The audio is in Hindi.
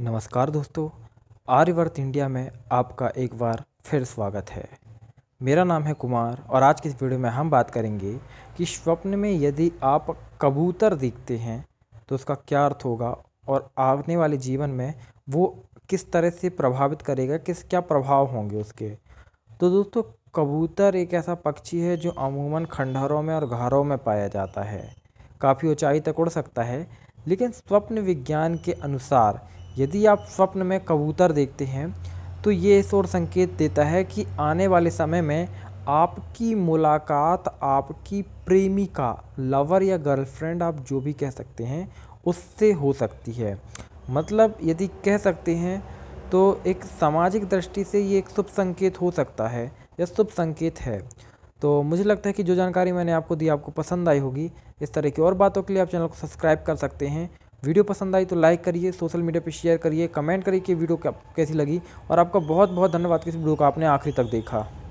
नमस्कार दोस्तों आर्यवर्त इंडिया में आपका एक बार फिर स्वागत है मेरा नाम है कुमार और आज के इस वीडियो में हम बात करेंगे कि स्वप्न में यदि आप कबूतर दिखते हैं तो उसका क्या अर्थ होगा और आने वाले जीवन में वो किस तरह से प्रभावित करेगा किस क्या प्रभाव होंगे उसके तो दोस्तों कबूतर एक ऐसा पक्षी है जो अमूमन खंडहरों में और घरों में पाया जाता है काफ़ी ऊंचाई तक उड़ सकता है लेकिन स्वप्न विज्ञान के अनुसार यदि आप स्वप्न में कबूतर देखते हैं तो ये शोर संकेत देता है कि आने वाले समय में आपकी मुलाकात आपकी प्रेमिका लवर या गर्लफ्रेंड आप जो भी कह सकते हैं उससे हो सकती है मतलब यदि कह सकते हैं तो एक सामाजिक दृष्टि से ये एक शुभ संकेत हो सकता है या शुभ संकेत है तो मुझे लगता है कि जो जानकारी मैंने आपको दी आपको पसंद आई होगी इस तरह की और बातों के लिए आप चैनल को सब्सक्राइब कर सकते हैं वीडियो पसंद आई तो लाइक करिए सोशल मीडिया पर शेयर करिए कमेंट करिए कि वीडियो कैसी लगी और आपका बहुत बहुत धन्यवाद कि इस वीडियो को आपने आखिरी तक देखा